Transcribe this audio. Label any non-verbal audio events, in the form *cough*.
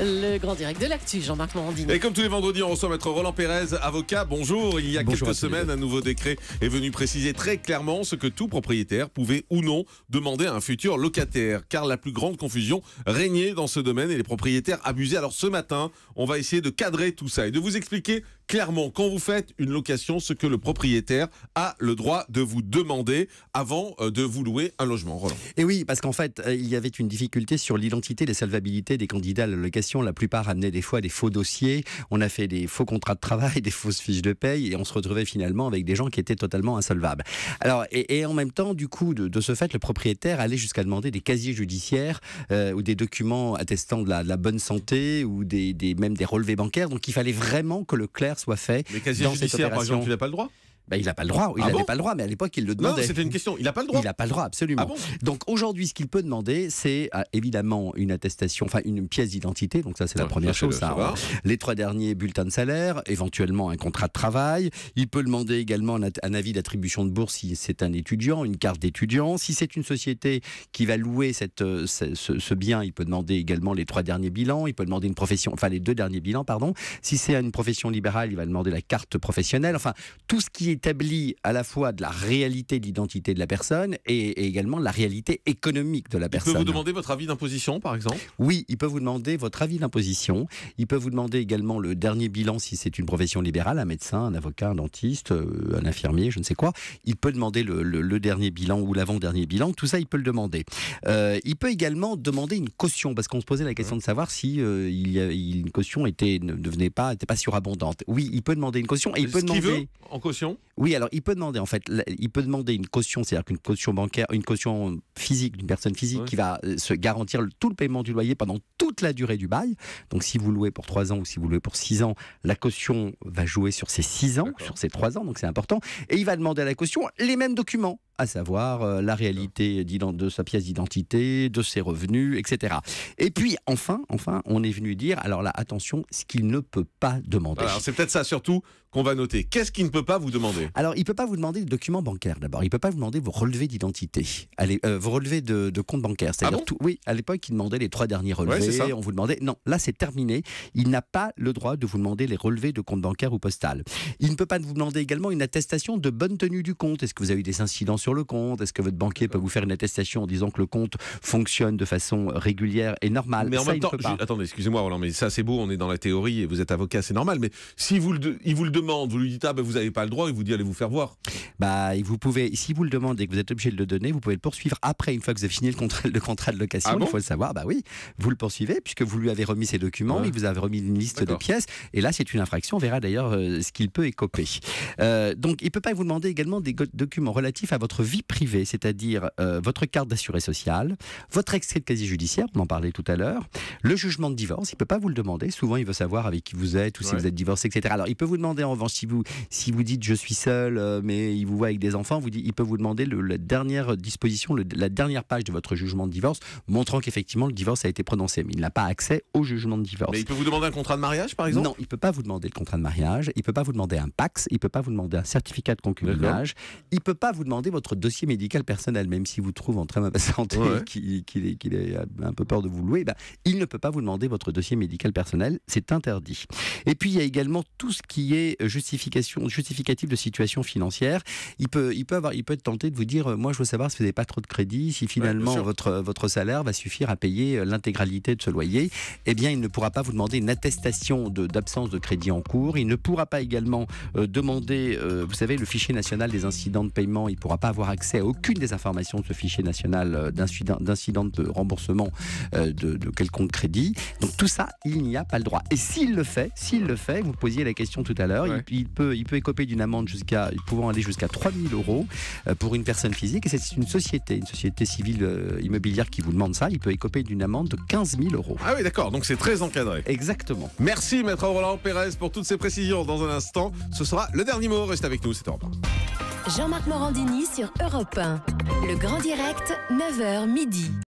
Le grand direct de l'actu, Jean-Marc Morandini. Et comme tous les vendredis, on reçoit maître Roland Pérez, avocat. Bonjour. Il y a quelques semaines, un nouveau décret est venu préciser très clairement ce que tout propriétaire pouvait ou non demander à un futur locataire, car la plus grande confusion régnait dans ce domaine et les propriétaires abusaient. Alors ce matin, on va essayer de cadrer tout ça et de vous expliquer clairement quand vous faites une location ce que le propriétaire a le droit de vous demander avant euh, de vous louer un logement. Roland. Et oui, parce qu'en fait, euh, il y avait une difficulté sur l'identité des la des candidats à la location. La plupart amenaient des fois des faux dossiers, on a fait des faux contrats de travail, *laughs* des fausses fiches de paye et on se retrouvait finalement avec des gens qui étaient totalement insolvables. Alors, et, en même temps, du coup, de, ce fait, le propriétaire allait jusqu'à demander des casiers judiciaires euh, ou des documents attestant de la, bonne santé ou des, même des relevés bancaires. Donc il fallait vraiment que le clerc soit fait. Mais dans cette opération. par exemple, tu n'as pas le droit ben, il n'a pas le droit. Il n'avait ah pas le droit, mais à l'époque, il le demandait. Non, c'était une question. Il n'a pas le droit. Il n'a pas le droit, absolument. Ah donc aujourd'hui, ce qu'il peut demander, c'est ah, évidemment une attestation, enfin une pièce d'identité. Donc ça, c'est la première chose. ça, hein. Les trois derniers bulletins de salaire, éventuellement un contrat de travail. Il peut demander également un, avis d'attribution de bourse si c'est un étudiant, une carte d'étudiant. Si c'est une société qui va louer cette, euh, ce, bien, il peut demander également les trois derniers bilans. Il peut demander une profession, enfin les deux derniers bilans, pardon. Si c'est une profession libérale, il va demander la carte professionnelle. Enfin, tout ce qui est établit à la fois de la réalité de l'identité de la personne et, également la réalité économique de la personne. Il peut vous demander votre avis d'imposition, par exemple Oui, il peut vous demander votre avis d'imposition. Il peut vous demander également le dernier bilan si c'est une profession libérale, un médecin, un avocat, un dentiste, euh, un infirmier, je ne sais quoi. Il peut demander le, dernier bilan ou l'avant-dernier bilan. Tout ça, il peut le demander. Euh, il peut également demander une caution parce qu'on se posait la question de savoir si euh, il a, une caution était ne devenait pas, pas surabondante. Oui, il peut demander une caution et il peut demander en caution oui, alors il peut demander en fait, il peut demander une caution, c'est-à-dire qu'une caution bancaire, une caution physique d'une personne physique qui va euh, se garantir tout le paiement du loyer pendant toute la durée du bail. Donc si vous louez pour 3 ans ou si vous louez pour 6 ans, la caution va jouer sur ces 6 ans, sur ces 3 ans, donc c'est important. Et il va demander à la caution les mêmes documents à savoir euh, la réalité de sa pièce d'identité, de ses revenus, etc. Et puis enfin, enfin, on est venu dire, alors là, attention, ce qu'il ne peut pas demander. Alors c'est peut-être ça surtout qu'on va noter. Qu'est-ce qu'il ne peut pas vous demander Alors il ne peut pas vous demander le document bancaire d'abord. Il ne peut pas vous demander vos relevés d'identité, Allez, euh, vos relevés de, compte bancaire. Ah C'est-à-dire, ah oui, à l'époque, il demandait les trois derniers relevés. on vous demandait. Non, là c'est terminé. Il n'a pas le droit de vous demander les relevés de compte bancaire ou postal. Il ne peut pas vous demander également une attestation de bonne tenue du compte. Est-ce que vous avez eu des incidents sur le compte Est-ce que votre banquier peut vous faire une attestation en disant que le compte fonctionne de façon régulière et normale Mais en même temps, attendez, excusez-moi mais ça c'est beau, on est dans la théorie et vous êtes avocat, c'est normal. Mais si vous le, vous le demande, vous lui dites ah ben vous n'avez pas le droit, il vous dit allez vous faire voir. Bah, vous pouvez, si vous le demandez et que vous êtes obligé de le donner, vous pouvez le poursuivre après une fois que vous avez fini le contrat, le contrat de location. Ah il faut le savoir, bah oui, vous le poursuivez puisque vous lui avez remis ses documents, il vous avez remis une liste de pièces et là c'est une infraction. On verra d'ailleurs euh, ce qu'il peut écoper. Euh, donc il peut pas vous demander également des documents relatifs à votre vie privée, c'est-à-dire euh, votre carte d'assuré social, votre extrait de casier judiciaire, on en parlait tout à l'heure, le jugement de divorce, il ne peut pas vous le demander. Souvent, il veut savoir avec qui vous êtes ou si vous êtes divorcé, etc. Alors, il peut vous demander en revanche si vous, si vous dites je suis seul, euh, mais il vous voit avec des enfants, vous il peut vous demander le, la dernière disposition, la dernière page de votre jugement de divorce, montrant qu'effectivement le divorce a été prononcé. Mais il n'a pas accès au jugement de divorce. Mais il peut vous demander un contrat de mariage, par exemple Non, il ne peut pas vous demander le contrat de mariage, il ne peut pas vous demander un PAX, il ne peut pas vous demander un certificat de concubinage, il ne peut pas vous demander votre votre dossier médical personnel, même si vous trouve en très de *laughs* santé ouais. qu'il est euh, un peu peur de vous louer, ben, il ne peut pas vous demander votre dossier médical personnel, c'est interdit. Et puis il y a également tout ce qui est euh, justification, justificatif de situation financière. Il peut, avoir, il peut être tenté de vous dire, euh, moi je veux savoir si vous n'avez pas trop de crédit, si finalement votre votre salaire va suffire à payer l'intégralité de ce loyer. Eh bien, il ne pourra pas vous demander une attestation d'absence de, crédit en cours. Il ne pourra pas également demander, vous savez, le fichier national des incidents de paiement. Il ne pourra pas avoir accès à aucune des informations de ce fichier national euh, d'incident de remboursement euh, de, quelconque crédit. Donc tout ça, il n'y a pas le droit. Et s'il le fait, s'il le fait, vous posiez la question tout à l'heure, il, peut, il peut écoper d'une amende jusqu'à, pouvant aller jusqu'à 3000 euros euh, pour une personne physique. Et c'est une société, une société civile immobilière qui vous demande ça. Il peut écoper d'une amende de 15 000 euros. Ah oui, d'accord. Donc c'est très encadré. Exactement. Merci, maître Roland Pérez, pour toutes ces précisions. Dans un instant, ce sera le dernier mot. Restez avec nous, c'est en Jean-Marc Morandini sur Europe 1. Le grand direct, 9h midi.